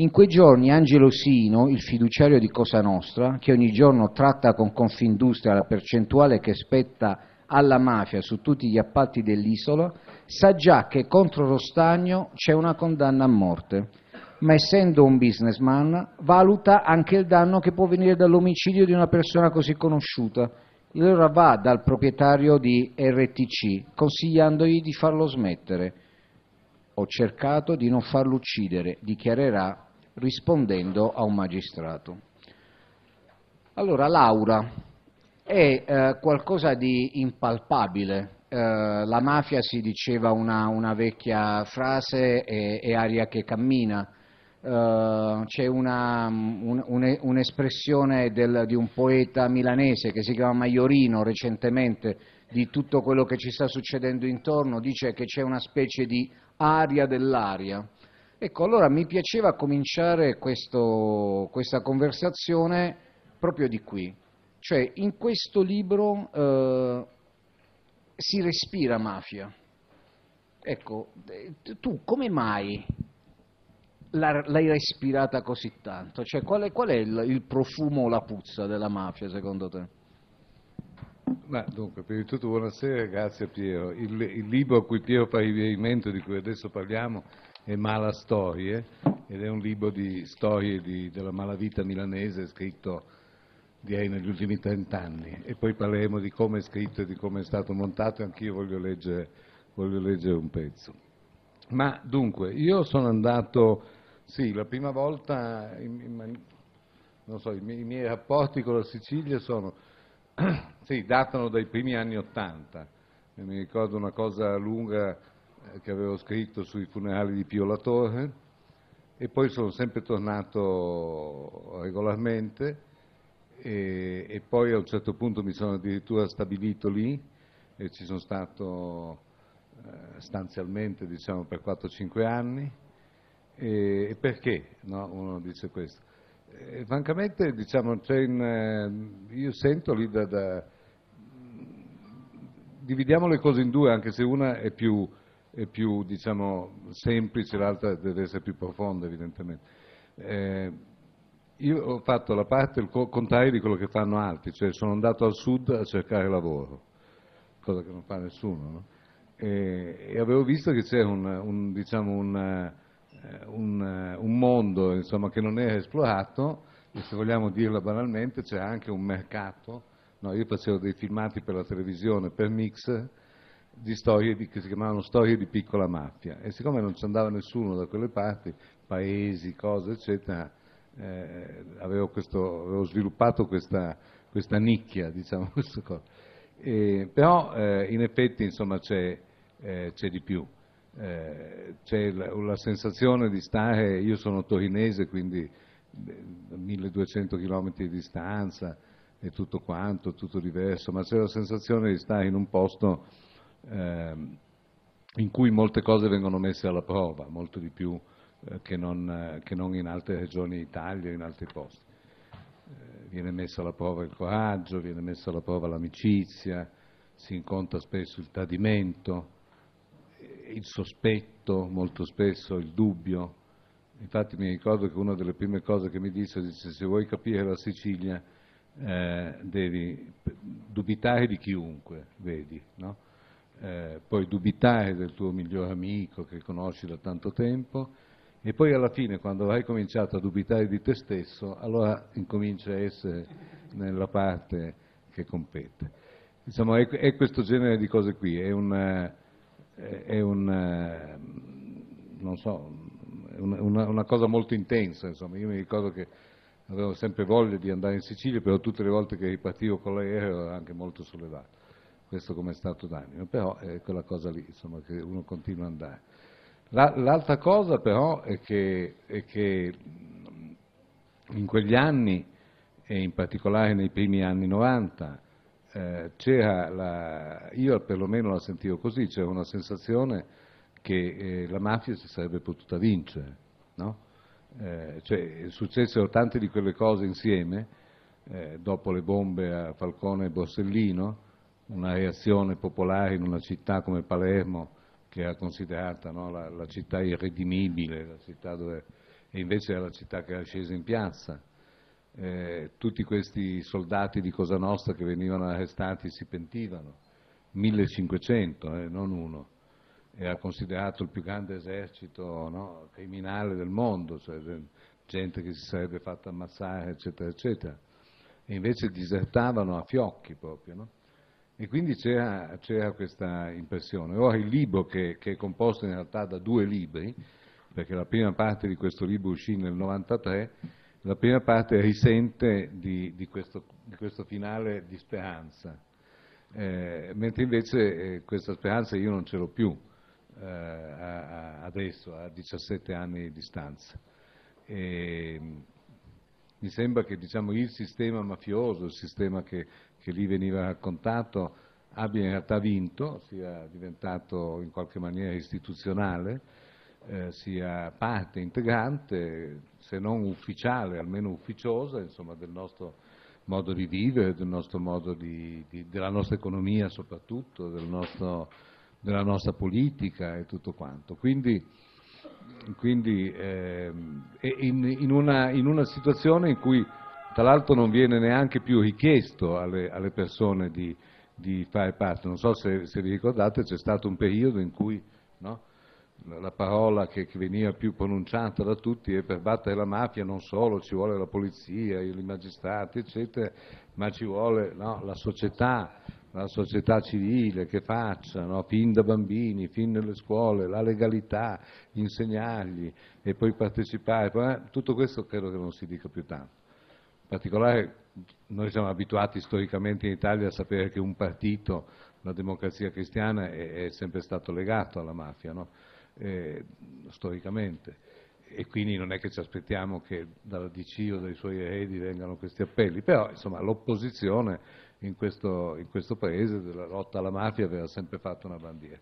In quei giorni Angelo Sino, il fiduciario di Cosa Nostra, che ogni giorno tratta con Confindustria la percentuale che spetta alla mafia su tutti gli appalti dell'isola, sa già che contro Rostagno c'è una condanna a morte, ma essendo un businessman valuta anche il danno che può venire dall'omicidio di una persona così conosciuta. Allora va dal proprietario di RTC consigliandogli di farlo smettere. Ho cercato di non farlo uccidere, dichiarerà rispondendo a un magistrato. Allora, l'aura è eh, qualcosa di impalpabile. Eh, la mafia si diceva una, una vecchia frase, è, è, aria che cammina. Eh, c'è una, mm, un, un, un'espressione del, di un poeta milanese che si chiama Maiorino recentemente di tutto quello che ci sta succedendo intorno, dice che c'è una specie di aria dell'aria Ecco, allora mi piaceva cominciare questo, questa conversazione proprio di qui, cioè in questo libro eh, si respira mafia. Ecco, tu come mai l'hai respirata così tanto? Cioè, qual è, qual è il, il, profumo o la puzza della mafia secondo te? Ma dunque, prima di tutto buonasera, grazie Piero. Il, il libro a cui Piero fa riferimento, di cui adesso parliamo, e Storie ed è un libro di storie di, della malavita milanese scritto direi negli ultimi trent'anni e poi parleremo di come è scritto e di come è stato montato e anch'io voglio leggere, voglio leggere un pezzo. Ma dunque, io sono andato, sì, la prima volta, in, in, non so, i miei, i miei rapporti con la Sicilia sono, sì, datano dai primi anni Ottanta, mi ricordo una cosa lunga eh, che avevo scritto sui funerali di Pio La Torre e poi sono sempre tornato regolarmente e, e poi a un certo punto mi sono addirittura stabilito lì e ci sono stato eh, stanzialmente diciamo, per 4-5 anni e, e perché no? uno dice questo? E, eh, francamente diciamo, in, eh, io sento lì da, da dividiamo le cose in due, anche se una è più è più diciamo, semplice, l'altra deve essere più profonda evidentemente. Eh, io ho fatto la parte il contrario di quello che fanno altri, cioè sono andato al sud a cercare lavoro, cosa che non fa nessuno, no? e, e, avevo visto che c'era un, un, diciamo un, eh, eh, un, mondo insomma, che non era esplorato e se vogliamo dirla banalmente c'è anche un mercato, no? io facevo dei filmati per la televisione, per Mix, di storie di, che si chiamavano storie di piccola mafia e siccome non ci andava nessuno da quelle parti, paesi, cose eccetera, eh, avevo, questo, avevo, sviluppato questa, questa nicchia, diciamo questa cosa. E, però eh, in effetti insomma c'è, eh, c'è di più, eh, c'è la, la, sensazione di stare, io sono torinese quindi 1200 eh, km di distanza e tutto quanto, tutto diverso, ma c'è la sensazione di stare in un posto Ehm, in cui molte cose vengono messe alla prova, molto di più eh, che non, eh, che non in altre regioni d'Italia o in altri posti. Eh, viene messo alla prova il coraggio, viene messa alla prova l'amicizia, si incontra spesso il tradimento, il sospetto, molto spesso il dubbio. Infatti mi ricordo che una delle prime cose che mi disse, disse se vuoi capire la Sicilia eh, devi dubitare di chiunque, vedi, no? eh, puoi dubitare del tuo migliore amico che conosci da tanto tempo e poi alla fine quando hai cominciato a dubitare di te stesso, allora incomincia a essere nella parte che compete. Insomma è, è questo genere di cose qui, è un, è un eh, non so, una, una, cosa molto intensa, insomma, io mi ricordo che avevo sempre voglia di andare in Sicilia, però tutte le volte che ripartivo con l'aereo ero anche molto sollevato questo come stato d'animo, però è quella cosa lì, insomma, che uno continua ad andare. l'altra cosa però è che, è che, in quegli anni, e in particolare nei primi anni 90, eh, la, io perlomeno la sentivo così, c'era una sensazione che eh, la mafia si sarebbe potuta vincere, no? eh, cioè, successero tante di quelle cose insieme, eh, dopo le bombe a Falcone e Borsellino, una reazione popolare in una città come Palermo, che era considerata no, la, la, città irredimibile, la città dove, e invece era la città che era scesa in piazza. Eh, tutti questi soldati di Cosa Nostra che venivano arrestati si pentivano, 1500, eh, non uno. Era considerato il più grande esercito no, criminale del mondo, cioè gente che si sarebbe fatta ammazzare, eccetera, eccetera. E invece disertavano a fiocchi proprio, no? E quindi c'era questa impressione. Ora il libro, che, che, è composto in realtà da due libri, perché la prima parte di questo libro uscì nel 93, la prima parte risente di, di, questo, di questo, finale di speranza, eh, mentre invece eh, questa speranza io non ce l'ho più eh, a, a adesso, a 17 anni di distanza. E, mm, mi sembra che diciamo, il sistema mafioso, il sistema che che lì veniva raccontato abbia in realtà vinto, sia diventato in qualche maniera istituzionale, eh, sia parte integrante, se non ufficiale, almeno ufficiosa, insomma, del nostro modo di vivere, del nostro modo di, di, della nostra economia soprattutto, del nostro, della nostra politica e tutto quanto. Quindi, quindi eh, in, in, una, in una situazione in cui tra l'altro, non viene neanche più richiesto alle persone di fare parte. Non so se vi ricordate, c'è stato un periodo in cui la parola che veniva più pronunciata da tutti è per battere la mafia non solo ci vuole la polizia, i magistrati, eccetera, ma ci vuole no, la società, la società civile che faccia, no? fin da bambini, fin nelle scuole, la legalità, insegnargli e poi partecipare. Eh, tutto questo credo che non si dica più tanto particolare noi siamo abituati storicamente in Italia a sapere che un partito, la democrazia cristiana, è, è sempre stato legato alla mafia, no? eh, storicamente. E quindi non è che ci aspettiamo che dalla DC o dai suoi eredi vengano questi appelli, però insomma, l'opposizione in questo, in questo paese della lotta alla mafia aveva sempre fatto una bandiera.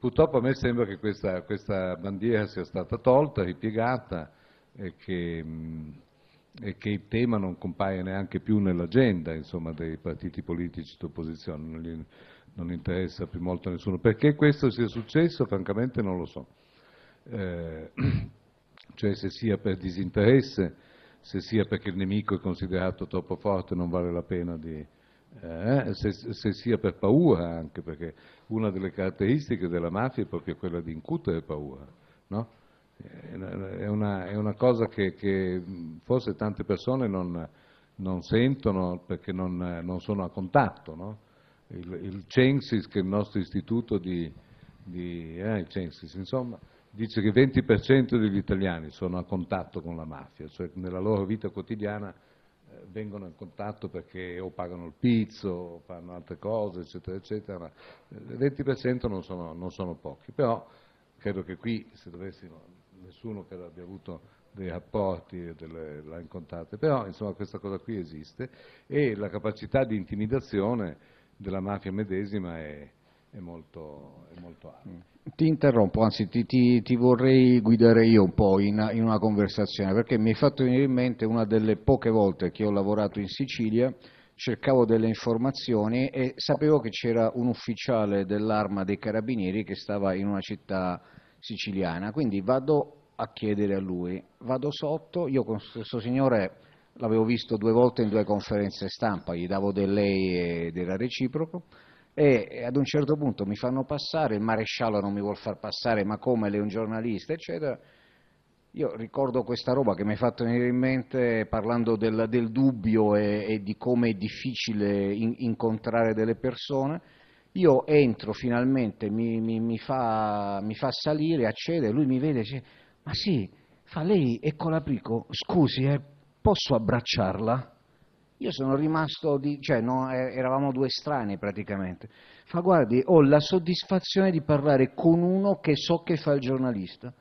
Purtroppo a me sembra che questa, questa bandiera sia stata tolta, ripiegata, e che mh, e che il tema non compaia neanche più nell'agenda insomma, dei partiti politici d'opposizione, non, non interessa più molto a nessuno. Perché questo sia successo francamente non lo so, eh, cioè se sia per disinteresse, se sia perché il nemico è considerato troppo forte e non vale la pena di, eh, se, se, sia per paura anche, perché una delle caratteristiche della mafia è proprio quella di incutere paura, no? È una, è una cosa che, che, forse tante persone non, non sentono perché non, non, sono a contatto. No? Il, il, Censis, che è il nostro istituto di, di eh, il Censis, insomma, dice che il 20% degli italiani sono a contatto con la mafia, cioè nella loro vita quotidiana eh, vengono in contatto perché o pagano il pizzo, o fanno altre cose, eccetera, eccetera. Eh, il 20% non sono, non sono pochi, però credo che qui se dovessimo nessuno che abbia avuto dei rapporti, l'ha incontrata, però insomma questa cosa qui esiste e la capacità di intimidazione della mafia medesima è, è molto, è molto alta. Mm. Ti interrompo, anzi ti, ti, ti, vorrei guidare io un po' in, in una conversazione, perché mi è fatto venire in mente una delle poche volte che ho lavorato in Sicilia, cercavo delle informazioni e sapevo che c'era un ufficiale dell'arma dei carabinieri che stava in una città siciliana, quindi vado a chiedere a lui, vado sotto, io con questo signore l'avevo visto due volte in due conferenze stampa, gli davo del lei ed era reciproco, e ad un certo punto mi fanno passare, il maresciallo non mi vuole far passare, ma come lei è un giornalista, eccetera. Io ricordo questa roba che mi hai fatto venire in mente parlando del, del dubbio e, e, di come è difficile in, incontrare delle persone io entro finalmente, mi, mi, mi, fa, mi fa, salire, accede, lui mi vede e dice, ma sì, fa lei è l'aprico, scusi, eh, posso abbracciarla? Io sono rimasto, di, cioè no, eh, eravamo due strani praticamente. Fa guardi, ho la soddisfazione di parlare con uno che so che fa il giornalista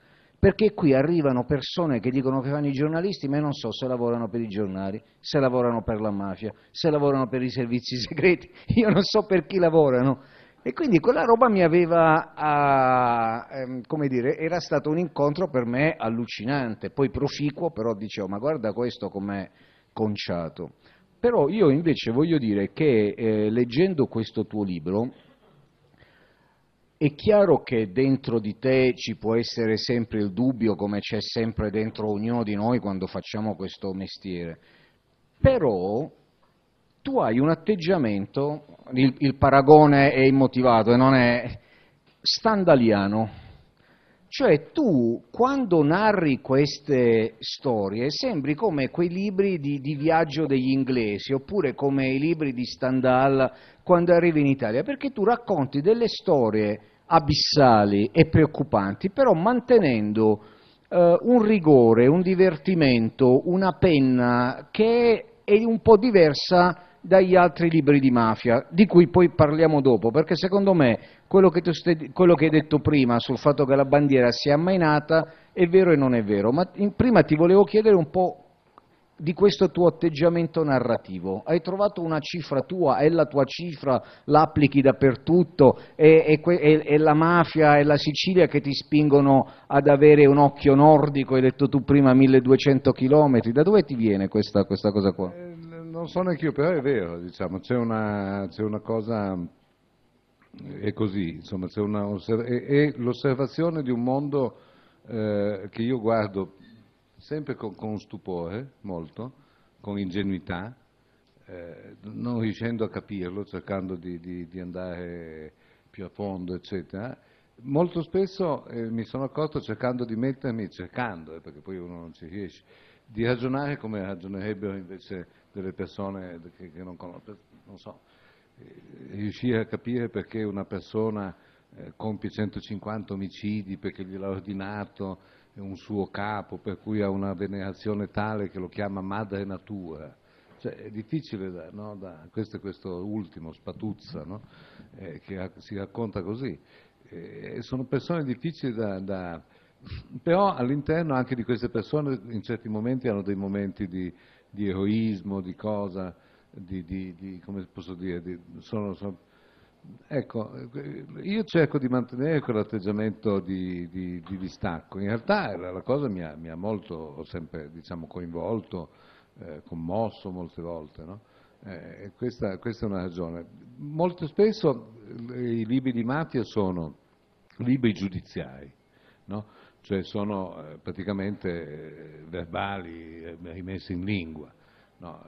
perché qui arrivano persone che dicono che fanno i giornalisti, ma io non so se lavorano per i giornali, se lavorano per la mafia, se lavorano per i servizi segreti, io non so per chi lavorano. E quindi quella roba mi aveva, a, ah, ehm, come dire, era stato un incontro per me allucinante, poi proficuo, però dicevo, ma guarda questo com'è conciato. Però io invece voglio dire che eh, leggendo questo tuo libro, è chiaro che dentro di te ci può essere sempre il dubbio, come c'è sempre dentro ognuno di noi quando facciamo questo mestiere, però tu hai un atteggiamento, il, il paragone è immotivato e non è standaliano cioè tu, quando narri queste storie, sembri come quei libri di, di, viaggio degli inglesi, oppure come i libri di Stendhal quando arrivi in Italia, perché tu racconti delle storie abissali e preoccupanti, però mantenendo eh, un rigore, un divertimento, una penna che è un po' diversa dagli altri libri di mafia, di cui poi parliamo dopo, perché secondo me quello che, tu, quello che hai detto prima sul fatto che la bandiera sia ammainata è vero e non è vero, ma in, prima ti volevo chiedere un po' di questo tuo atteggiamento narrativo? Hai trovato una cifra tua, è la tua cifra, l'applichi dappertutto, è, è, è, è la mafia, è la Sicilia che ti spingono ad avere un occhio nordico, hai detto tu prima 1200 chilometri, da dove ti viene questa, questa cosa qua? Eh, non so neanche io, però è vero, diciamo, c'è una, c'è una cosa... È così, insomma, c'è una, è, l'osservazione di un mondo eh, che io guardo sempre con stupore, molto, con ingenuità, eh, non riuscendo a capirlo, cercando di, di, di andare più a fondo, eccetera. Molto spesso eh, mi sono accorto cercando di mettermi, cercando, eh, perché poi uno non ci riesce, di ragionare come ragionerebbero invece delle persone che, che non conosco, non so, eh, riuscire a capire perché una persona eh, compie 150 omicidi, perché gliel'ha ordinato, un suo capo per cui ha una venerazione tale che lo chiama madre natura. Cioè, è difficile, da, no? da, questo è questo ultimo, Spatuzza, no? eh, che si racconta così. Eh, sono persone difficili da, da, Però all'interno anche di queste persone in certi momenti hanno dei momenti di, di eroismo, di cosa, di, di, di come posso dire, sono, sono Ecco, io cerco di mantenere quell'atteggiamento di, di, di, distacco, in realtà la cosa mi ha, mi ha molto, ho sempre diciamo, coinvolto, eh, commosso molte volte, no? eh, questa, questa, è una ragione. Molto spesso eh, i libri di Matia sono libri giudiziari, no? cioè sono eh, praticamente eh, verbali rimessi in lingua. No?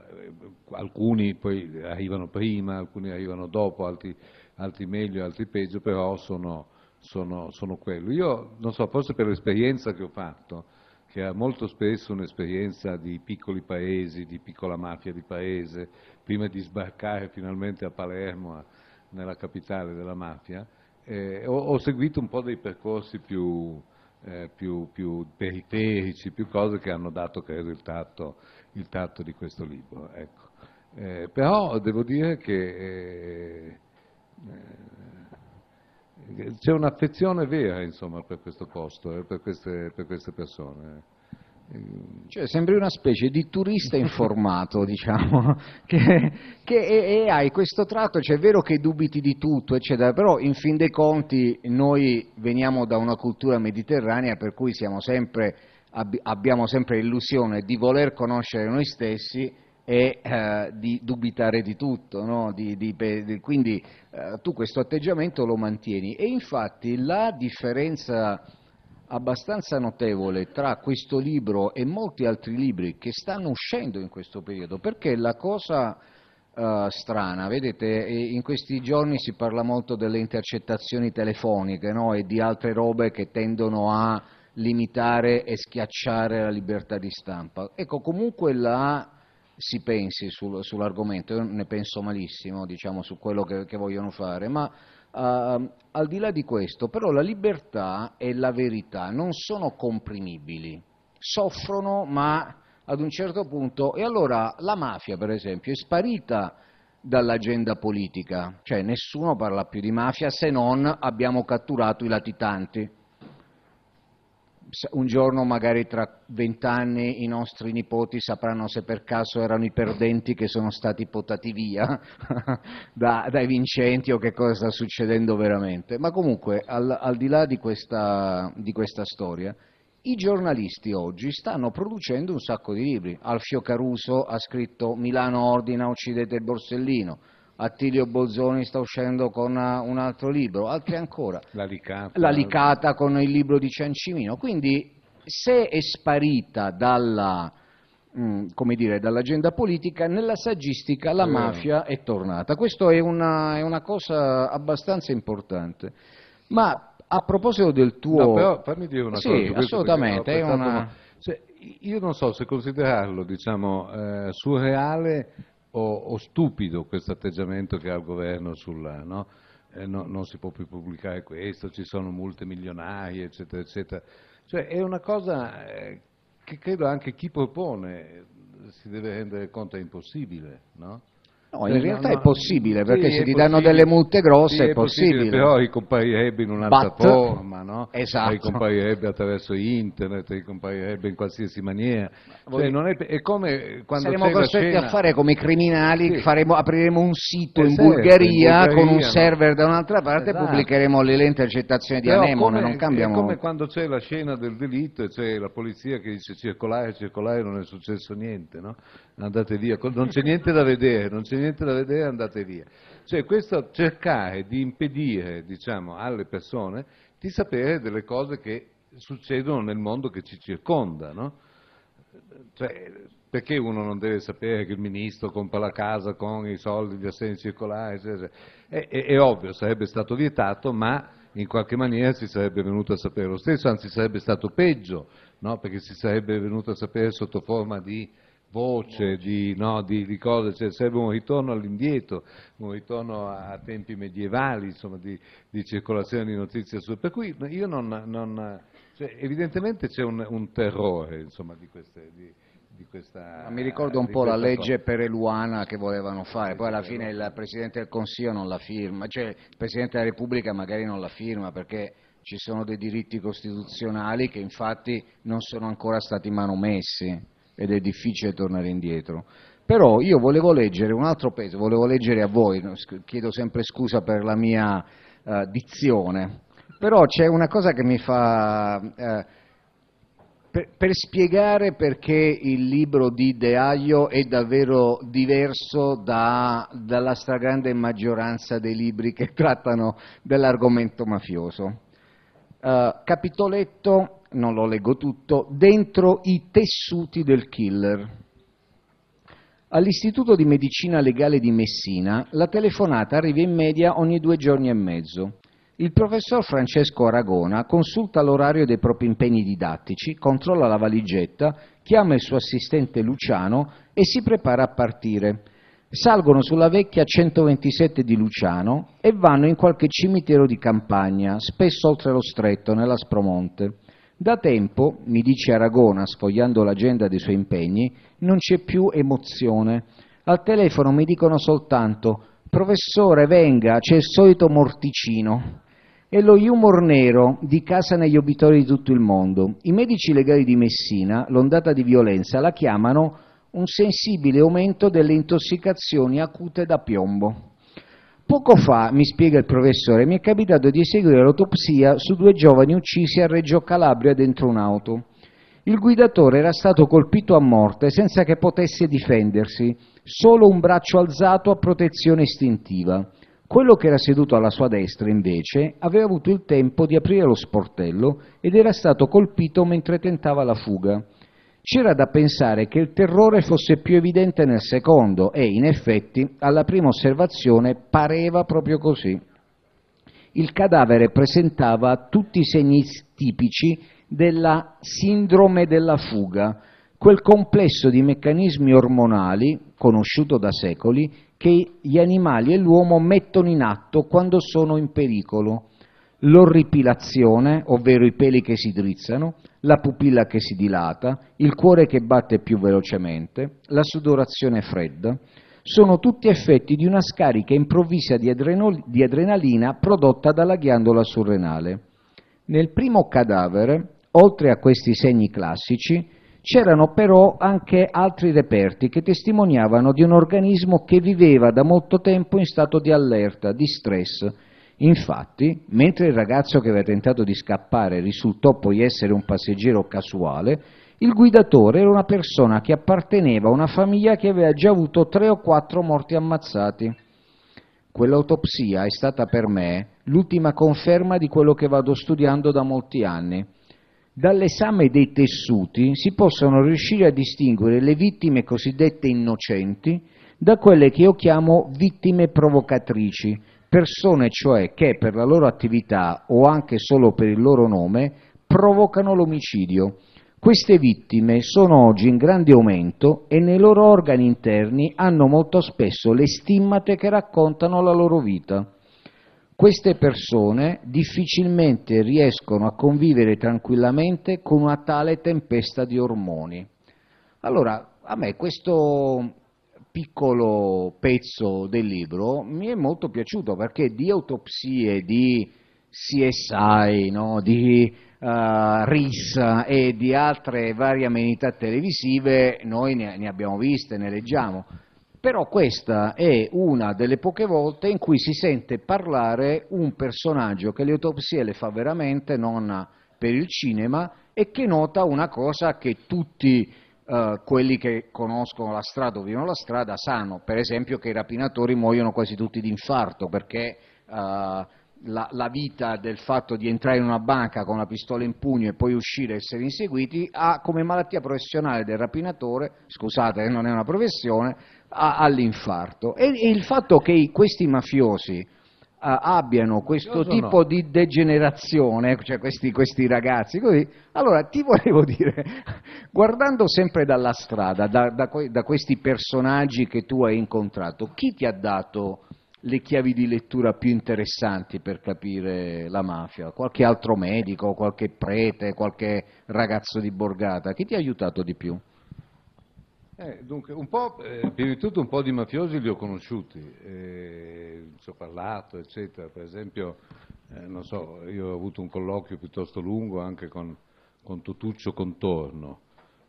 Alcuni poi arrivano prima, alcuni arrivano dopo, altri altri meglio, altri peggio, però sono, sono, sono quello. Io non so, forse per l'esperienza che ho fatto, che era molto spesso un'esperienza di piccoli paesi, di piccola mafia di paese, prima di sbarcare finalmente a Palermo, nella capitale della mafia, eh, ho, ho, seguito un po' dei percorsi più, eh, più, più, periferici, più cose che hanno dato, credo, il tatto, il tatto di questo libro. Ecco. Eh, però devo dire che eh, eh, c'è un'affezione vera insomma, per questo posto, eh, per, queste, per, queste, persone. Eh, cioè, sembri una specie di turista informato, diciamo, che, che e, e hai questo tratto, cioè è vero che dubiti di tutto, eccetera, però in fin dei conti noi veniamo da una cultura mediterranea per cui sempre, ab, abbiamo sempre l'illusione di voler conoscere noi stessi è eh, di dubitare di tutto, no? di, di, quindi eh, tu questo atteggiamento lo mantieni. E infatti la differenza abbastanza notevole tra questo libro e molti altri libri che stanno uscendo in questo periodo, perché la cosa uh, strana, vedete, in questi giorni si parla molto delle intercettazioni telefoniche no? e di altre robe che tendono a limitare e schiacciare la libertà di stampa. Ecco, comunque la si pensi sul, sull'argomento, io ne penso malissimo diciamo, su quello che, che, vogliono fare, ma uh, al di là di questo però la libertà e la verità non sono comprimibili, soffrono ma ad un certo punto, e allora la mafia per esempio è sparita dall'agenda politica, cioè nessuno parla più di mafia se non abbiamo catturato i latitanti un giorno, magari tra vent'anni, i nostri nipoti sapranno se per caso erano i perdenti che sono stati potati via da, dai vincenti o che cosa sta succedendo veramente. Ma comunque, al, al di là di questa, di questa storia, i giornalisti oggi stanno producendo un sacco di libri. Alfio Caruso ha scritto Milano ordina, uccidete il Borsellino. Attilio Bolzoni sta uscendo con eh, un altro libro, altri ancora. La Licata. La Licata con il libro di Ciancimino. Quindi se è sparita dalla, mh, mm, dire, dall'agenda politica, nella saggistica la eh. mafia è tornata. Questa è una, è una cosa abbastanza importante. Ma a proposito del tuo... No, però fammi dire una sì, cosa. Sì, assolutamente. Una... Cioè, io non so se considerarlo, diciamo, eh, surreale o, stupido questo atteggiamento che ha il Governo sulla... No? Eh, no, non si può più pubblicare questo, ci sono multe milionarie, eccetera, eccetera. Cioè, è una cosa eh, che credo anche chi propone eh, si deve rendere conto è impossibile, no? No, in cioè, realtà è possibile, perché sì, se ti danno delle multe grosse sì, è, possibile. possibile. Però ricomparirebbe in un'altra But, forma, no? Esatto. Ricomparirebbe attraverso internet, ricomparirebbe in qualsiasi maniera. Cioè, è, è, come quando Saremo costretti cena... a fare come i criminali, sì. faremo, apriremo un sito eh, in, certo, Bulgaria, in, Bulgaria, con un server da un'altra parte esatto. e pubblicheremo le, le intercettazioni di Anemone, come, non cambiamo... È come quando c'è la scena del delitto e c'è la polizia che dice circolare, circolare, non è successo niente, no? Andate via, non c'è niente da vedere, non c'è niente niente da vedere, andate via. Cioè, questo cercare di impedire, diciamo, alle persone di sapere delle cose che succedono nel mondo che ci circonda, no? Cioè, perché uno non deve sapere che il ministro compra la casa con i soldi, gli assegni circolari, eccetera. È, è, è ovvio, sarebbe stato vietato, ma in qualche maniera si sarebbe venuto a sapere lo stesso, anzi sarebbe stato peggio, no? perché si sarebbe venuto a sapere sotto forma di voce, di, no, di, di cose, cioè serve un ritorno all'indietro, un ritorno a, a tempi medievali, insomma, di, di, circolazione di notizie. Per cui io non... non cioè, evidentemente c'è un, un terrore, insomma, di queste... Questa, mi ricordo un po' la legge cosa. pereluana che volevano fare, poi alla fine il Presidente del Consiglio non la firma, cioè il Presidente della Repubblica magari non la firma perché ci sono dei diritti costituzionali che infatti non sono ancora stati manomessi ed è difficile tornare indietro. Però io volevo leggere un altro pezzo, volevo leggere a voi, chiedo sempre scusa per la mia eh, dizione, però c'è una cosa che mi fa... Eh, per, per, spiegare perché il libro di De Aglio è davvero diverso da, dalla stragrande maggioranza dei libri che trattano dell'argomento mafioso. Eh, capitoletto, non lo leggo tutto, dentro i tessuti del killer. All'Istituto di Medicina Legale di Messina la telefonata arriva in media ogni due giorni e mezzo. Il professor Francesco Aragona consulta l'orario dei propri impegni didattici, controlla la valigetta, chiama il suo assistente Luciano e si prepara a partire salgono sulla vecchia 127 di Luciano e vanno in qualche cimitero di campagna, spesso oltre lo stretto, nella Spromonte. Da tempo, mi dice Aragona, sfogliando l'agenda dei suoi impegni, non c'è più emozione. Al telefono mi dicono soltanto «Professore, venga, c'è il solito morticino» e lo humor nero di casa negli obitori di tutto il mondo. I medici legali di Messina, l'ondata di violenza, la chiamano un sensibile aumento delle intossicazioni acute da piombo. Poco fa, mi spiega il professore, mi è capitato di eseguire l'autopsia su due giovani uccisi a Reggio Calabria dentro un'auto. Il guidatore era stato colpito a morte senza che potesse difendersi, solo un braccio alzato a protezione istintiva. Quello che era seduto alla sua destra, invece, aveva avuto il tempo di aprire lo sportello ed era stato colpito mentre tentava la fuga. C'era da pensare che il terrore fosse più evidente nel secondo e, in effetti, alla prima osservazione pareva proprio così. Il cadavere presentava tutti i segni tipici della sindrome della fuga, quel complesso di meccanismi ormonali, conosciuto da secoli, che gli animali e l'uomo mettono in atto quando sono in pericolo l'orripilazione, ovvero i peli che si drizzano, la pupilla che si dilata, il cuore che batte più velocemente, la sudorazione fredda, sono tutti effetti di una scarica improvvisa di, adrenol- di adrenalina prodotta dalla ghiandola surrenale. Nel primo cadavere, oltre a questi segni classici, c'erano però anche altri reperti che testimoniavano di un organismo che viveva da molto tempo in stato di allerta, di stress, Infatti, mentre il ragazzo che aveva tentato di scappare risultò poi essere un passeggero casuale, il guidatore era una persona che apparteneva a una famiglia che aveva già avuto tre o quattro morti ammazzati. Quell'autopsia è stata per me l'ultima conferma di quello che vado studiando da molti anni. Dall'esame dei tessuti si possono riuscire a distinguere le vittime cosiddette innocenti da quelle che io chiamo vittime provocatrici, persone cioè che per la loro attività o anche solo per il loro nome provocano l'omicidio. Queste vittime sono oggi in grande aumento e nei loro organi interni hanno molto spesso le stimmate che raccontano la loro vita. Queste persone difficilmente riescono a convivere tranquillamente con una tale tempesta di ormoni. Allora, a me questo piccolo pezzo del libro mi è molto piaciuto perché di autopsie, di CSI, no? di uh, eh, RIS e di altre varie amenità televisive noi ne, ne abbiamo viste, ne leggiamo, però questa è una delle poche volte in cui si sente parlare un personaggio che le autopsie le fa veramente, non per il cinema, e che nota una cosa che tutti eh, quelli che conoscono la strada o vivono la strada sanno, per esempio, che i rapinatori muoiono quasi tutti di infarto perché eh, la, la, vita del fatto di entrare in una banca con la pistola in pugno e poi uscire e essere inseguiti ha come malattia professionale del rapinatore, scusate eh, non è una professione, all'infarto. E, e, il fatto che i, questi mafiosi eh, abbiano questo tipo no. di degenerazione, cioè questi, questi ragazzi, così, allora ti volevo dire, Guardando sempre dalla strada, da, da, da questi personaggi che tu hai incontrato, chi ti ha dato le chiavi di lettura più interessanti per capire la mafia? Qualche altro medico, qualche prete, qualche ragazzo di borgata? Chi ti ha aiutato di più? Eh, dunque, un po', eh, prima di tutto un po' di mafiosi li ho conosciuti, eh, ci ho parlato, eccetera. Per esempio, eh, non so, io ho avuto un colloquio piuttosto lungo anche con, con Tutuccio Contorno,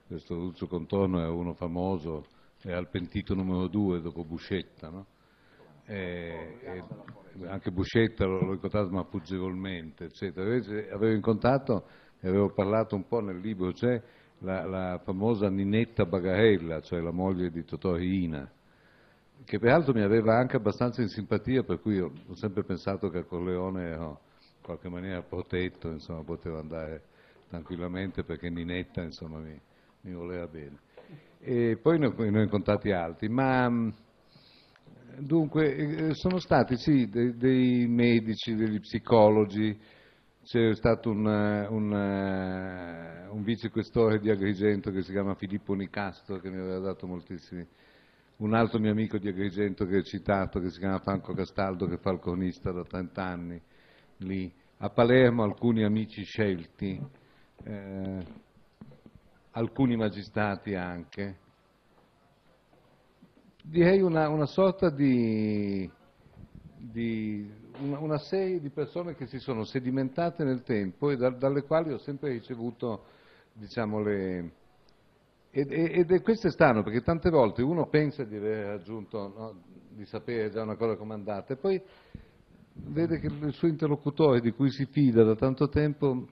questo Duzzo Contorno è uno famoso, è al pentito numero due dopo Buscetta, no? e, e anche Buscetta l'ho incontrato ma fuggevolmente, eccetera. Invece avevo incontrato e avevo parlato un po' nel libro, c'è la, la famosa Ninetta Bagarella, cioè la moglie di Totò Riina, che peraltro mi aveva anche abbastanza in simpatia, per cui ho sempre pensato che a Corleone ero eh, in qualche maniera protetto, insomma, potevo andare tranquillamente perché Ninetta, insomma, mi, mi voleva bene. E poi ne ho, ne ho incontrati altri, ma mm, dunque eh, sono stati sì dei, dei medici, degli psicologi, c'è stato un, eh, un, eh, un vicequestore di Agrigento che si chiama Filippo Nicastro che mi aveva dato moltissimi un altro mio amico di Agrigento che ho citato, che si chiama Franco Castaldo, che fa il cronista da 30 anni lì. A Palermo alcuni amici scelti, eh, alcuni magistrati anche. Direi una sorta di... una serie di persone che si sono sedimentate nel tempo e da, dalle quali ho sempre ricevuto, diciamo, le... Ed, ed, ed, questo è strano perché tante volte uno pensa di aver raggiunto, no, di sapere già una cosa comandata e poi vede che il suo interlocutore di cui si fida da tanto tempo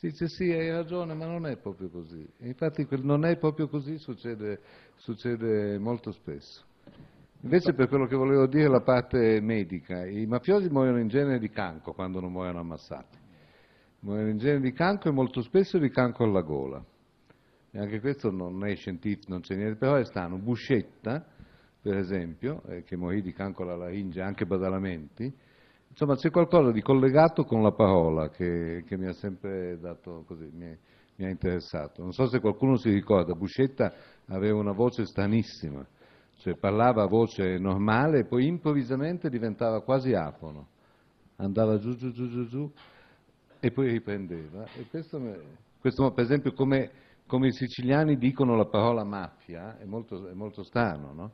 sì, dice sì, hai ragione, ma non è proprio così. infatti quel non è proprio così succede, succede molto spesso. Invece per quello che volevo dire la parte medica, i mafiosi muoiono in genere di cancro quando non muoiono ammassati, muoiono in genere di cancro e molto spesso di cancro alla gola. E anche questo non è scientifico, non c'è niente, però è strano. Buscetta, per esempio, eh, che morì di cancro alla laringe anche Badalamenti, Insomma, c'è qualcosa di collegato con la parola che, che mi ha sempre dato così, mi, mi ha interessato. Non so se qualcuno si ricorda, Buscetta aveva una voce stranissima, cioè parlava a voce normale e poi improvvisamente diventava quasi afono, andava giù, giù, giù, giù, giù e poi riprendeva. E questo, questo per esempio, come, come, i siciliani dicono la parola mafia, è molto, è molto strano, no?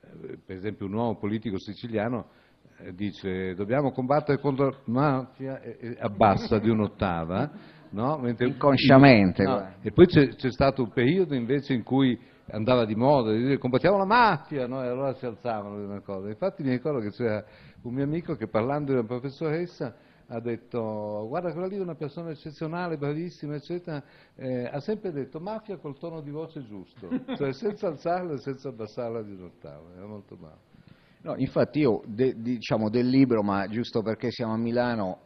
Eh, per esempio un uomo politico siciliano dice dobbiamo combattere contro la mafia e abbassa di un'ottava, no? Mentre, inconsciamente. No. E poi c'è, stato un periodo invece in cui andava di moda di dire combattiamo la mafia, no? e allora si alzavano di una cosa. Infatti mi ricordo che c'era un mio amico che parlando di una professoressa ha detto guarda quella lì è una persona eccezionale, bravissima, eccetera, eh, ha sempre detto mafia col tono di voce giusto, cioè senza alzarla e senza abbassarla di un'ottava, era molto male. No, infatti io de, diciamo del libro, ma giusto perché siamo a Milano,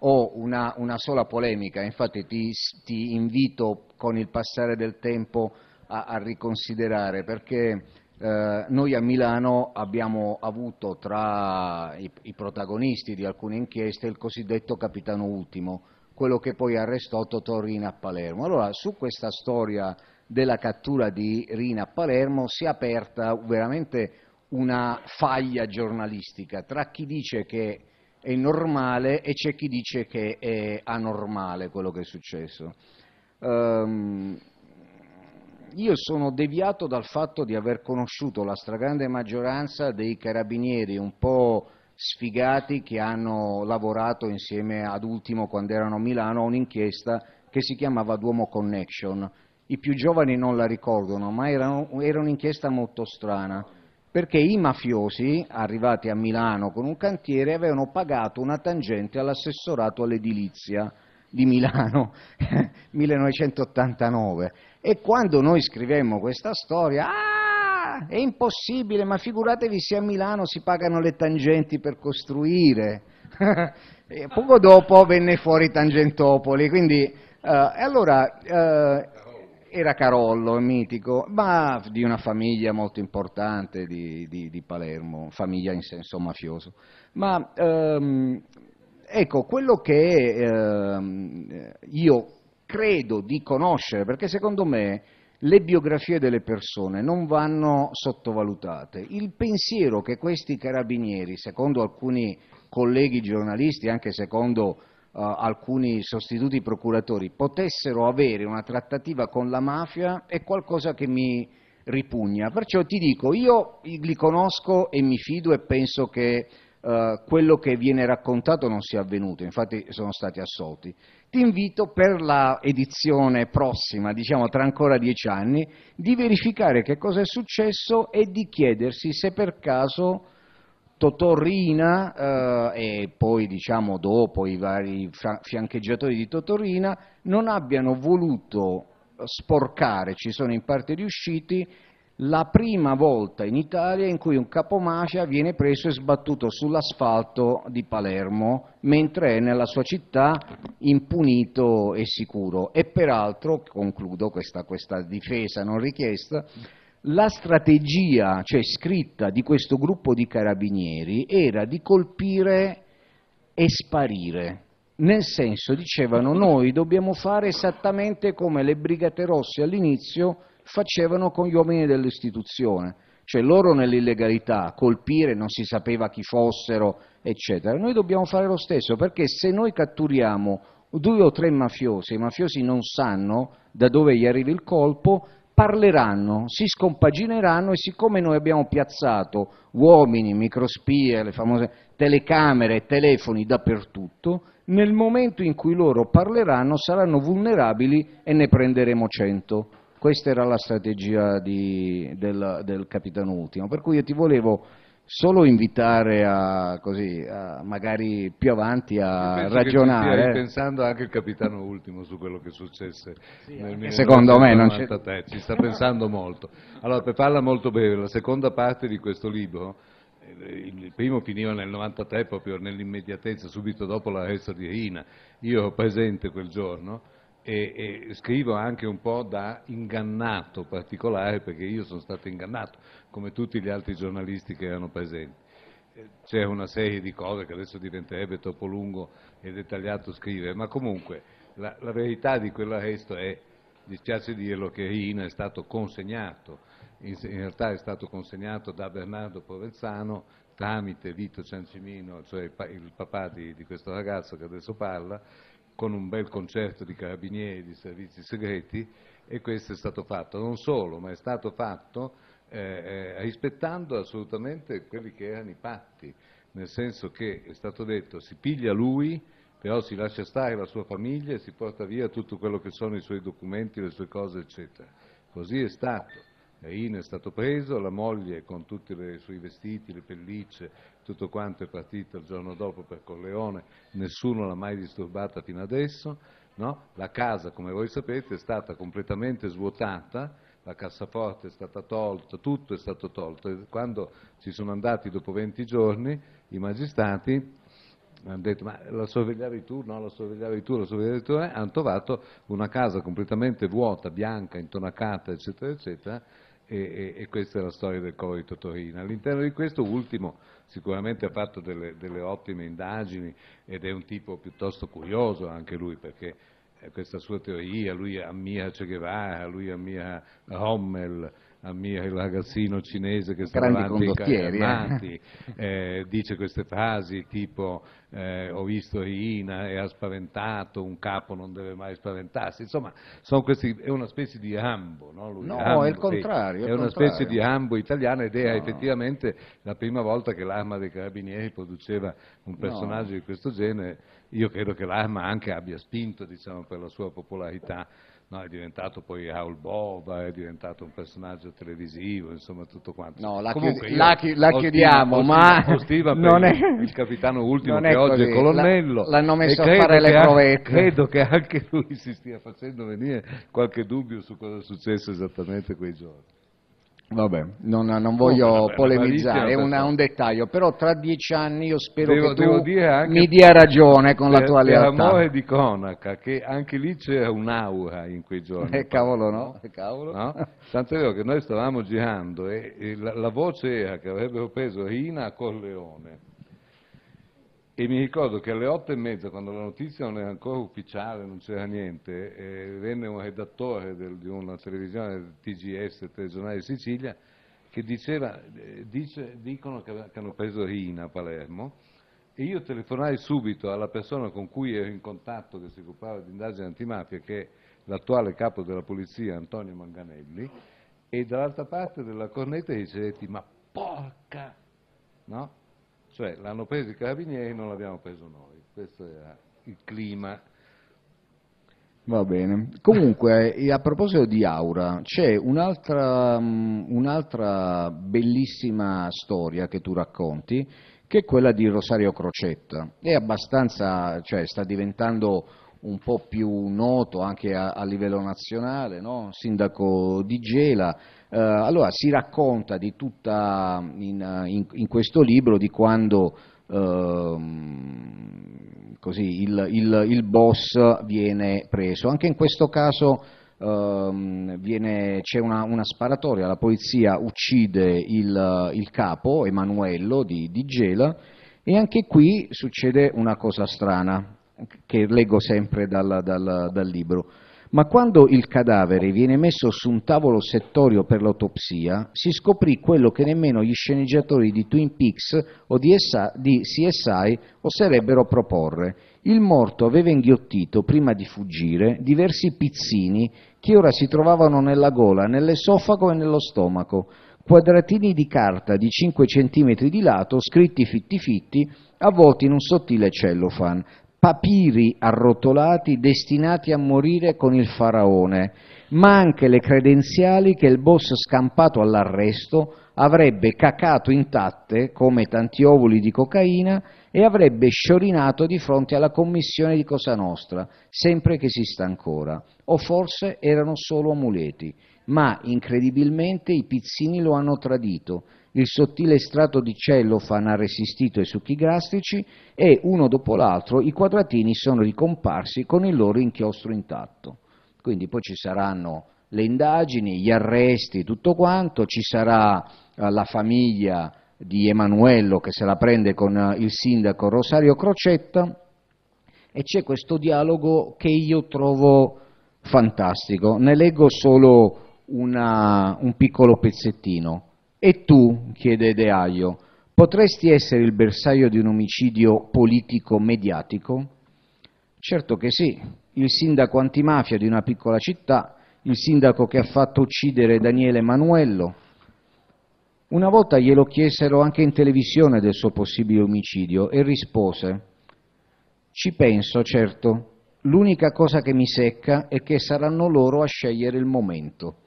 ho una, una, sola polemica, infatti ti, ti, invito con il passare del tempo a, a riconsiderare, perché eh, noi a Milano abbiamo avuto tra i, i protagonisti di alcune inchieste il cosiddetto capitano ultimo, quello che poi arrestò Totò Rina a Palermo. Allora, su questa storia della cattura di Rina a Palermo si è aperta veramente una faglia giornalistica tra chi dice che è normale e c'è chi dice che è anormale quello che è successo. Um, io sono deviato dal fatto di aver conosciuto la stragrande maggioranza dei carabinieri un po' sfigati che hanno lavorato insieme ad ultimo quando erano a Milano a un'inchiesta che si chiamava Duomo Connection. I più giovani non la ricordano, ma era, era un'inchiesta molto strana perché i mafiosi, arrivati a Milano con un cantiere, avevano pagato una tangente all'assessorato all'edilizia di Milano 1989 e quando noi scrivemmo questa storia ah, è impossibile ma figuratevi se a Milano si pagano le tangenti per costruire poco dopo venne fuori Tangentopoli quindi eh, allora eh, era Carollo, mitico, ma di una famiglia molto importante di, di, di Palermo, famiglia in senso mafioso. Ma ehm, ecco, quello che ehm, io credo di conoscere, perché secondo me le biografie delle persone non vanno sottovalutate. Il pensiero che questi carabinieri, secondo alcuni colleghi giornalisti, anche secondo eh, alcuni sostituti procuratori potessero avere una trattativa con la mafia è qualcosa che mi ripugna. Perciò ti dico, io li conosco e mi fido e penso che eh, quello che viene raccontato non sia avvenuto, infatti sono stati assolti. Ti invito per la edizione prossima, diciamo tra ancora dieci anni, di verificare che cosa è successo e di chiedersi se per caso Totorrina eh, e poi diciamo dopo i vari fiancheggiatori di Totorrina non abbiano voluto sporcare, ci sono in parte riusciti, la prima volta in Italia in cui un capomacia viene preso e sbattuto sull'asfalto di Palermo mentre è nella sua città impunito e sicuro. E peraltro, concludo questa, questa difesa non richiesta, la strategia, cioè scritta, di questo gruppo di carabinieri era di colpire e sparire. Nel senso, dicevano, noi dobbiamo fare esattamente come le Brigate Rosse all'inizio facevano con gli uomini dell'istituzione, cioè loro nell'illegalità, colpire, non si sapeva chi fossero, eccetera. Noi dobbiamo fare lo stesso, perché se noi catturiamo due o tre mafiosi, i mafiosi non sanno da dove gli arrivi il colpo, parleranno, si scompagineranno e siccome noi abbiamo piazzato uomini, microspie, le famose telecamere e telefoni dappertutto, nel momento in cui loro parleranno saranno vulnerabili e ne prenderemo 100. Questa era la strategia di, del, del capitano Ultimo. Per cui io ti volevo solo invitare a, così, a magari più avanti a Penso ragionare. Che pensando anche il capitano Ultimo su quello che successe sì, nel 1993. Eh, secondo me non c'è. Ci sta pensando molto. Allora, per farla molto breve, la seconda parte di questo libro, eh, il primo finiva nel 93 proprio nell'immediatezza, subito dopo l'arresto di Rina Io ero presente quel giorno e, e, scrivo anche un po' da ingannato particolare perché io sono stato ingannato come tutti gli altri giornalisti che erano presenti. Eh, c'è una serie di cose che adesso diventerebbe troppo lungo e dettagliato scrivere, ma comunque la, la verità di quell'arresto è, dispiace dirlo, che Rina è stato consegnato, in, in realtà è stato consegnato da Bernardo Provenzano tramite Vito Ciancimino, cioè il, il papà di, di questo ragazzo che adesso parla, con un bel concerto di carabinieri e di servizi segreti e questo è stato fatto. Non solo, ma è stato fatto eh, eh, rispettando assolutamente quelli che erano i patti, nel senso che è stato detto si piglia lui, però si lascia stare la sua famiglia e si porta via tutto quello che sono i suoi documenti, le sue cose, eccetera. Così è stato. Rino è stato preso, la moglie con tutti i suoi vestiti, le pellicce, tutto quanto è partito il giorno dopo per Corleone, nessuno l'ha mai disturbata fino adesso, no? la casa come voi sapete è stata completamente svuotata, la cassaforte è stata tolta, tutto è stato tolto quando ci sono andati dopo 20 giorni i magistrati hanno detto ma la sorvegliavi tu, no la sorvegliavi tu, la sorvegliavi tu, eh? hanno trovato una casa completamente vuota, bianca, intonacata eccetera eccetera e, e, e, questa è la storia del Coro di Totorina. All'interno di questo ultimo sicuramente ha fatto delle, delle ottime indagini ed è un tipo piuttosto curioso anche lui perché eh, questa sua teoria, lui ammira Che Guevara, lui ammira Rommel, ammira il ragazzino cinese che sta davanti ai carri dice queste frasi tipo eh, ho visto Riina e ha spaventato, un capo non deve mai spaventarsi, insomma questi, è una specie di ambo no? Lui, no Rambo, è il contrario. Sì, è, il una specie di ambo italiano ed è no. effettivamente la prima volta che l'arma dei carabinieri produceva un personaggio no. di questo genere, io credo che l'arma anche abbia spinto diciamo, per la sua popolarità No, è diventato poi Raul Bova, è diventato un personaggio televisivo, insomma tutto quanto. No, la, Comunque, la, chi, la chiediamo, ostima, ma ostima non è il capitano ultimo che oggi è colonnello. La, l'hanno messo a fare le provette. credo che anche lui si stia facendo venire qualche dubbio su cosa è successo esattamente quei giorni. Vabbè, non, non voglio no, vabbè, polemizzare, è una, un dettaglio, però tra dieci anni io spero devo, che tu mi dia ragione con per, la tua lealtà. Per amore di Conaca, che anche lì c'era un'aura in quei giorni. Eh cavolo no, eh, cavolo. No? Tanto è vero che noi stavamo girando e, e la, la, voce era che avrebbero preso Rina a Corleone e mi ricordo che alle otto e mezza, quando la notizia non era ancora ufficiale, non c'era niente, eh, venne un redattore del, di una televisione TGS, Telegiornale Sicilia, che diceva, eh, dice, dicono che, che hanno preso Rina a Palermo, e io telefonai subito alla persona con cui ero in contatto che si occupava di indagini antimafia, che è l'attuale capo della polizia Antonio Manganelli, e dall'altra parte della cornetta ricevetti ma porca, no? Cioè l'hanno preso i carabinieri, non l'abbiamo preso noi. Questo era ah, il clima. Va bene. Comunque, eh, a proposito di Aura, c'è un'altra, mm, un'altra bellissima storia che tu racconti, che è quella di Rosario Crocetta. È abbastanza, cioè sta diventando un po' più noto anche a, a livello nazionale, no? sindaco di Gela, eh, allora si racconta di tutta, in, in, in questo libro di quando ehm, così, il, il, il, boss viene preso. Anche in questo caso ehm, viene, c'è una, una, sparatoria, la polizia uccide il, il capo, Emanuello di, di Gela, e anche qui succede una cosa strana, che leggo sempre dal, dal, dal libro ma quando il cadavere viene messo su un tavolo settorio per l'autopsia, si scoprì quello che nemmeno gli sceneggiatori di Twin Peaks o di, CSI oserebbero proporre. Il morto aveva inghiottito, prima di fuggire, diversi pizzini che ora si trovavano nella gola, nell'esofago e nello stomaco, quadratini di carta di 5 cm di lato, scritti fitti fitti, avvolti in un sottile cellophane, papiri arrotolati destinati a morire con il faraone, ma anche le credenziali che il boss scampato all'arresto avrebbe cacato intatte come tanti ovuli di cocaina e avrebbe sciorinato di fronte alla commissione di Cosa Nostra, sempre che esista ancora. O forse erano solo amuleti, ma incredibilmente i pizzini lo hanno tradito il sottile strato di ha resistito ai succhi gastrici e, uno dopo l'altro, i quadratini sono ricomparsi con il loro inchiostro intatto. Quindi poi ci saranno le indagini, gli arresti, tutto quanto, ci sarà eh, la famiglia di Emanuello che se la prende con eh, il sindaco Rosario Crocetta e c'è questo dialogo che io trovo fantastico. Ne leggo solo una, un piccolo pezzettino. E tu, chiede De Aio, potresti essere il bersaglio di un omicidio politico-mediatico? Certo che sì, il sindaco antimafia di una piccola città, il sindaco che ha fatto uccidere Daniele Manuello. Una volta glielo chiesero anche in televisione del suo possibile omicidio e rispose Ci penso, certo, l'unica cosa che mi secca è che saranno loro a scegliere il momento.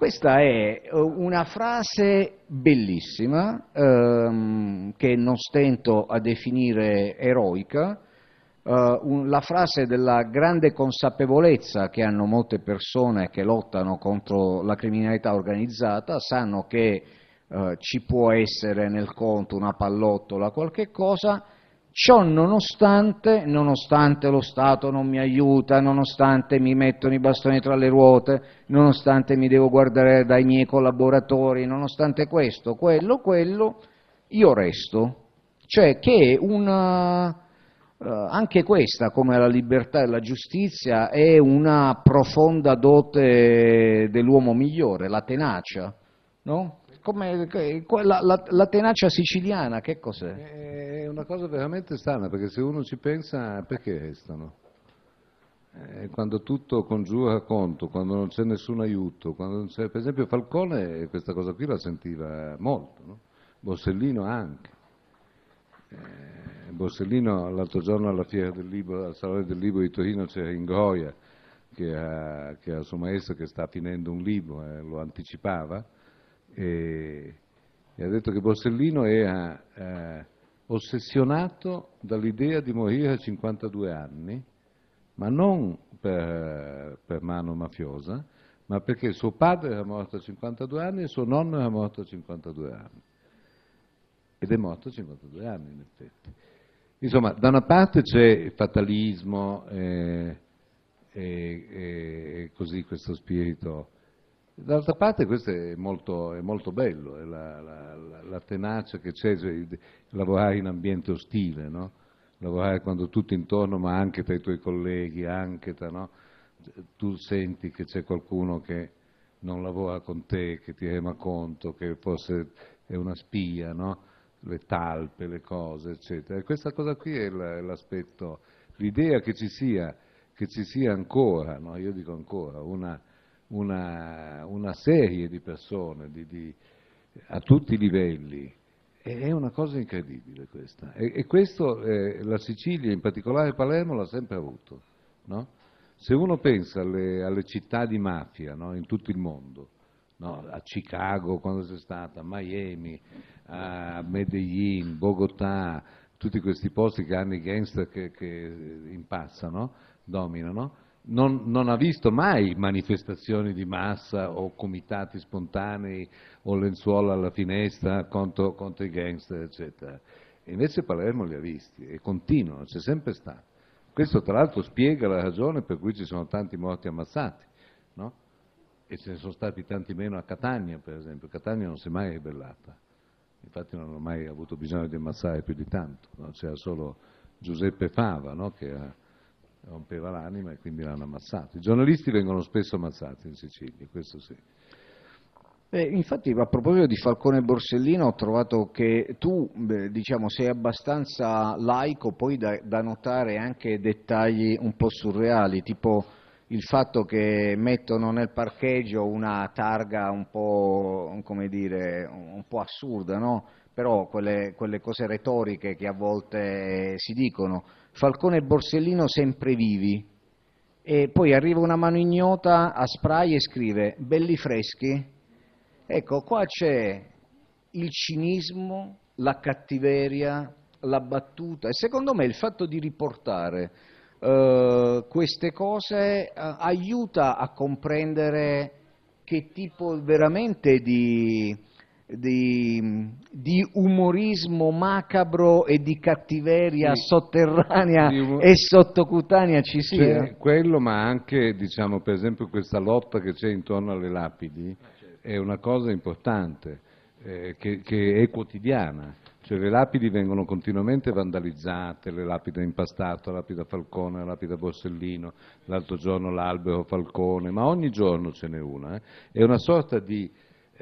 Questa è eh, una frase bellissima ehm, che non stento a definire eroica, eh, un, la frase della grande consapevolezza che hanno molte persone che lottano contro la criminalità organizzata, sanno che eh, ci può essere nel conto una pallottola, qualche cosa, Ciò nonostante, nonostante lo Stato non mi aiuta, nonostante mi mettono i bastoni tra le ruote, nonostante mi devo guardare dai miei collaboratori, nonostante questo, quello, quello, io resto. Cioè che una, eh, anche questa, come la libertà e la giustizia, è una profonda dote dell'uomo migliore, la tenacia, no? Come, la, la, la, tenacia siciliana che cos'è? Eh, è una cosa veramente strana perché se uno ci pensa perché restano? Eh, quando tutto congiura conto, quando non c'è nessun aiuto, c'è, per esempio Falcone questa cosa qui la sentiva molto, no? Borsellino anche. Eh, Borsellino l'altro giorno alla fiera del libro, al Salone del Libro di Torino c'era Ingroia che era, il suo maestro che sta finendo un libro, eh, lo anticipava e, e ha detto che Borsellino era eh, eh, ossessionato dall'idea di morire a 52 anni, ma non per, per mano mafiosa, ma perché suo padre era morto a 52 anni e suo nonno era morto a 52 anni. Ed è morto a 52 anni, in effetti. Insomma, da una parte c'è il fatalismo eh, e eh, eh, eh, così questo spirito D'altra parte questo è molto, è molto bello, è la, la, la, tenacia che c'è, cioè, lavorare in ambiente ostile, no? lavorare quando tutto intorno, ma anche tra i tuoi colleghi, anche tra, no? tu senti che c'è qualcuno che non lavora con te, che ti rema conto, che forse è una spia, no? le talpe, le cose, eccetera. E questa cosa qui è l'aspetto, l'idea che ci sia, che ci sia ancora, io dico ancora, una una, una serie di persone di, di, a tutti i livelli. È una cosa incredibile questa. E, e questo eh, la Sicilia, in particolare Palermo, l'ha sempre avuto. No? Se uno pensa alle, alle città di mafia no? in tutto il mondo, no? a Chicago quando c'è stata, a Miami, a Medellin, Bogotà, tutti questi posti che hanno i gangster che, che impazzano, dominano, non, ha visto mai manifestazioni di massa o comitati spontanei o lenzuola alla finestra contro, contro i gangster, eccetera. E invece Palermo li ha visti e continuano, c'è sempre stato. Questo tra l'altro spiega la ragione per cui ci sono tanti morti ammazzati, no? E ce ne sono stati tanti meno a Catania, per esempio. Catania non si è mai ribellata. Infatti non ho mai avuto bisogno di ammazzare più di tanto, no? c'era solo Giuseppe Fava no? che era rompeva l'anima e quindi l'hanno ammazzato. I giornalisti vengono spesso ammazzati in Sicilia, questo sì. Eh, infatti a proposito di Falcone e Borsellino ho trovato che tu beh, diciamo, sei abbastanza laico poi da, da, notare anche dettagli un po' surreali, tipo il fatto che mettono nel parcheggio una targa un po', dire, un po assurda, no? però quelle, quelle cose retoriche che a volte si dicono. Falcone e Borsellino sempre vivi. E poi arriva una mano ignota a Spray e scrive belli freschi. Ecco, qua c'è il cinismo, la cattiveria, la battuta e secondo me il fatto di riportare uh, queste cose uh, aiuta a comprendere che tipo veramente di di, di, umorismo macabro e di cattiveria sì. sotterranea di umor- e sottocutanea ci sia. C'è quello, ma anche, diciamo, per esempio questa lotta che c'è intorno alle lapidi ah, certo. è una cosa importante, eh, che, che, è quotidiana. Cioè le lapidi vengono continuamente vandalizzate, le lapidi a impastato, la lapide a Falcone, la lapide a Borsellino, l'altro giorno l'albero Falcone, ma ogni giorno ce n'è una. Eh. È una sorta di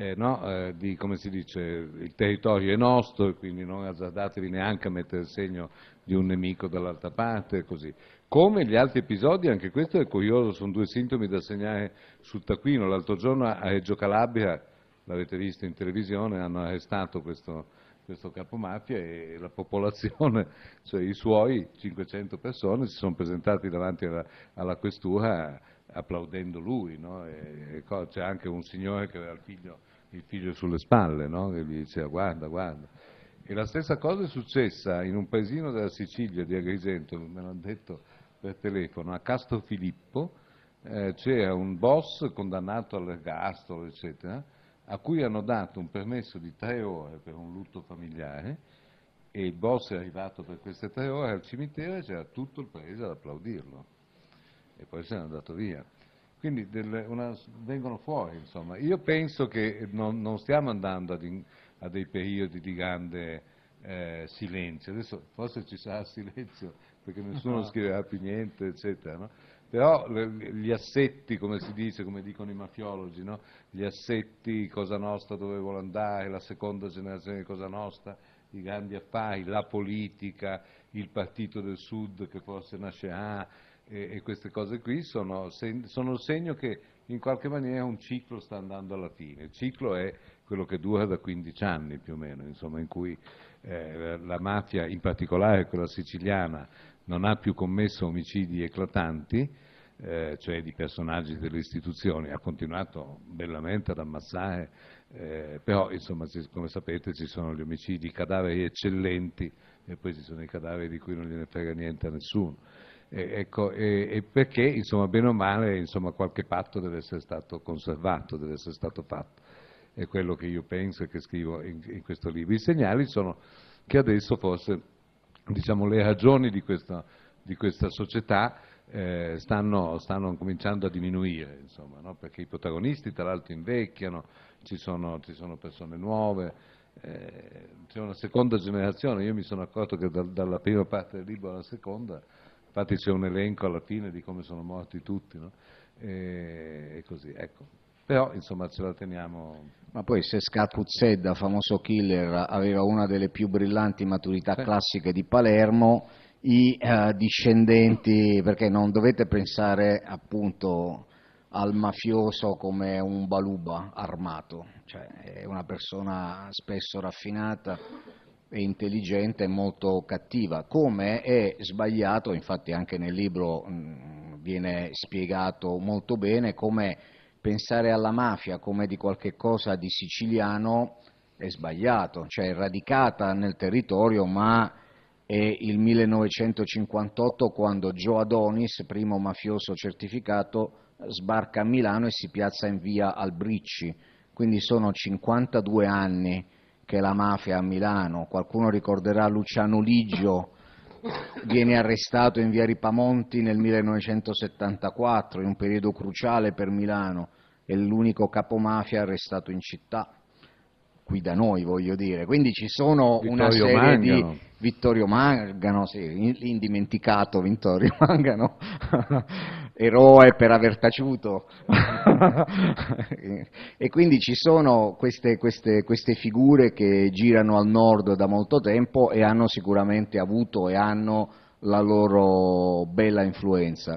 eh, no, eh, di come si dice, il territorio è nostro e quindi non azzardatevi neanche a mettere il segno di un nemico dall'altra parte, così. Come gli altri episodi, anche questo è curioso, sono due sintomi da segnare sul taccuino. L'altro giorno a Reggio Calabria, l'avete visto in televisione, hanno arrestato questo, questo capo e la popolazione, cioè i suoi 500 persone, si sono presentati davanti alla, alla questura applaudendo lui, no? e, e, c'è anche un signore che aveva il figlio il figlio sulle spalle, no? che gli diceva guarda, guarda. E la stessa cosa è successa in un paesino della Sicilia di Agrigento, me l'hanno detto per telefono, a Castrofilippo eh, c'era un boss condannato all'ergastolo, eccetera, a cui hanno dato un permesso di tre ore per un lutto familiare e il boss è arrivato per queste tre ore al cimitero e c'era tutto il paese ad applaudirlo e poi se n'è andato via. Quindi del, una, vengono fuori, insomma. Io penso che non, non stiamo andando ad in, a dei periodi di grande eh, silenzio, adesso forse ci sarà silenzio perché nessuno scriverà più niente, eccetera, no? però le, gli assetti, come si dice, come dicono i mafiologi, no? gli assetti, Cosa Nostra dove vuole andare, la seconda generazione di Cosa Nostra, i grandi affari, la politica, il partito del sud che forse nascerà, e, e queste cose qui sono, sono il segno che in qualche maniera un ciclo sta andando alla fine. Il ciclo è quello che dura da 15 anni più o meno, insomma, in cui eh, la mafia, in particolare quella siciliana, non ha più commesso omicidi eclatanti, eh, cioè di personaggi delle istituzioni, ha continuato bellamente ad ammassare, eh, però insomma, come sapete ci sono gli omicidi, i cadaveri eccellenti e poi ci sono i cadaveri di cui non gliene frega niente a nessuno. Eh, ecco, eh, perché insomma, bene o male insomma, qualche patto deve essere stato conservato, deve essere stato fatto. È quello che io penso e che scrivo in, in questo libro. I segnali sono che adesso forse diciamo, le ragioni di questa, di questa società eh, stanno, stanno, cominciando a diminuire, insomma, no? perché i protagonisti tra l'altro invecchiano, ci sono, ci sono persone nuove, eh, c'è una seconda generazione, io mi sono accorto che da, dalla prima parte del libro alla seconda Infatti c'è un elenco alla fine di come sono morti tutti, no? e, e così, ecco però insomma ce la teniamo. Ma poi se Scacuzzedda, famoso killer, aveva una delle più brillanti maturità sì. classiche di Palermo, i uh, discendenti, perché non dovete pensare appunto al mafioso come un baluba armato, cioè è una persona spesso raffinata, intelligente e molto cattiva, come è sbagliato, infatti anche nel libro mh, mm, viene spiegato molto bene, come pensare alla mafia come di qualche cosa di siciliano è sbagliato, cioè è radicata nel territorio, ma è il 1958 quando Joe Adonis, primo mafioso certificato, sbarca a Milano e si piazza in via Albricci, quindi sono 52 anni che la mafia a Milano, qualcuno ricorderà Luciano Liggio, viene arrestato in via Ripamonti nel 1974, in un periodo cruciale per Milano, è l'unico capo mafia arrestato in città, qui da noi voglio dire. Quindi ci sono Vittorio una serie Mangano. di... Vittorio Mangano, sì, l'indimenticato Vittorio Mangano, eroe per aver taciuto. e quindi ci sono queste, queste, queste, figure che girano al nord da molto tempo e hanno sicuramente avuto e hanno la loro bella influenza.